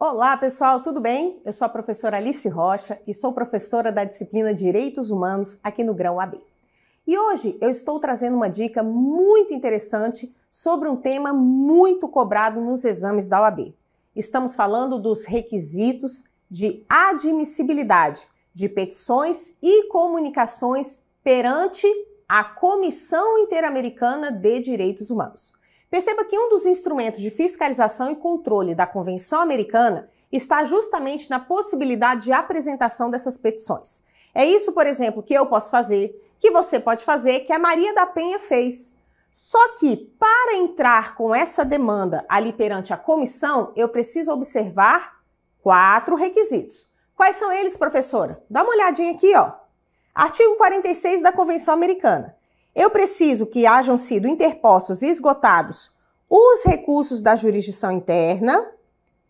Olá, pessoal, tudo bem? Eu sou a professora Alice Rocha e sou professora da disciplina Direitos Humanos aqui no Grão AB. E hoje eu estou trazendo uma dica muito interessante sobre um tema muito cobrado nos exames da OAB. Estamos falando dos requisitos de admissibilidade de petições e comunicações perante a Comissão Interamericana de Direitos Humanos. Perceba que um dos instrumentos de fiscalização e controle da Convenção Americana está justamente na possibilidade de apresentação dessas petições. É isso, por exemplo, que eu posso fazer, que você pode fazer, que a Maria da Penha fez. Só que para entrar com essa demanda ali perante a comissão, eu preciso observar quatro requisitos. Quais são eles, professora? Dá uma olhadinha aqui, ó. Artigo 46 da Convenção Americana. Eu preciso que hajam sido interpostos e esgotados os recursos da jurisdição interna.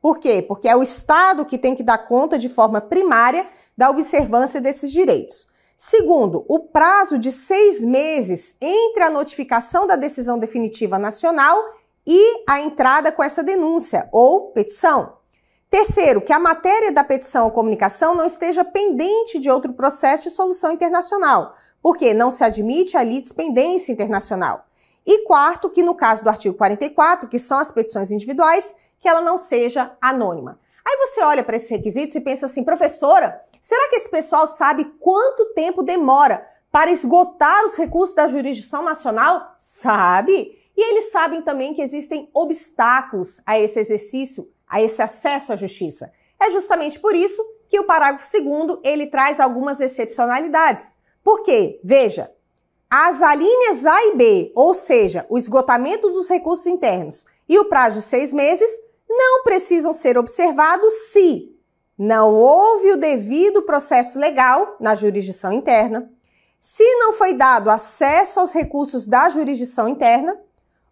Por quê? Porque é o Estado que tem que dar conta de forma primária da observância desses direitos. Segundo, o prazo de seis meses entre a notificação da decisão definitiva nacional e a entrada com essa denúncia ou petição. Terceiro, que a matéria da petição ou comunicação não esteja pendente de outro processo de solução internacional, porque não se admite a litispendência internacional. E quarto, que no caso do artigo 44, que são as petições individuais, que ela não seja anônima. Aí você olha para esses requisitos e pensa assim, professora, será que esse pessoal sabe quanto tempo demora para esgotar os recursos da jurisdição nacional? Sabe! E eles sabem também que existem obstáculos a esse exercício a esse acesso à justiça. É justamente por isso que o parágrafo 2 ele traz algumas excepcionalidades. Por quê? Veja, as alíneas A e B, ou seja, o esgotamento dos recursos internos e o prazo de seis meses, não precisam ser observados se não houve o devido processo legal na jurisdição interna, se não foi dado acesso aos recursos da jurisdição interna,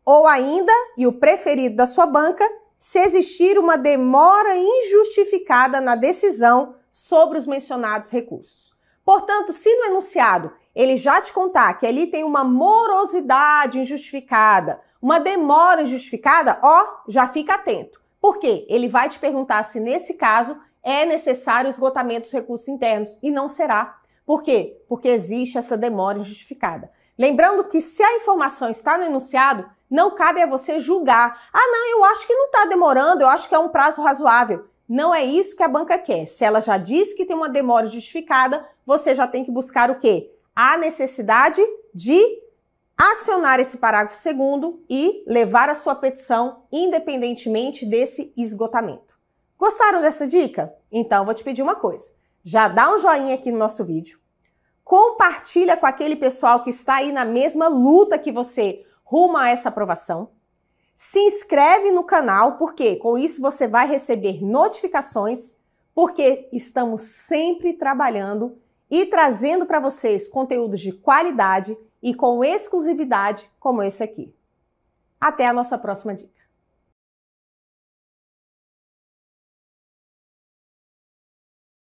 ou ainda, e o preferido da sua banca, se existir uma demora injustificada na decisão sobre os mencionados recursos. Portanto, se no enunciado ele já te contar que ali tem uma morosidade injustificada, uma demora injustificada, ó, já fica atento. Porque ele vai te perguntar se nesse caso é necessário o esgotamento dos recursos internos e não será. Por quê? Porque existe essa demora injustificada. Lembrando que se a informação está no enunciado, não cabe a você julgar. Ah, não, eu acho que não está demorando, eu acho que é um prazo razoável. Não é isso que a banca quer. Se ela já diz que tem uma demora justificada, você já tem que buscar o quê? A necessidade de acionar esse parágrafo segundo e levar a sua petição independentemente desse esgotamento. Gostaram dessa dica? Então vou te pedir uma coisa. Já dá um joinha aqui no nosso vídeo. Compartilha com aquele pessoal que está aí na mesma luta que você rumo a essa aprovação. Se inscreve no canal, porque com isso você vai receber notificações, porque estamos sempre trabalhando e trazendo para vocês conteúdos de qualidade e com exclusividade, como esse aqui. Até a nossa próxima dica.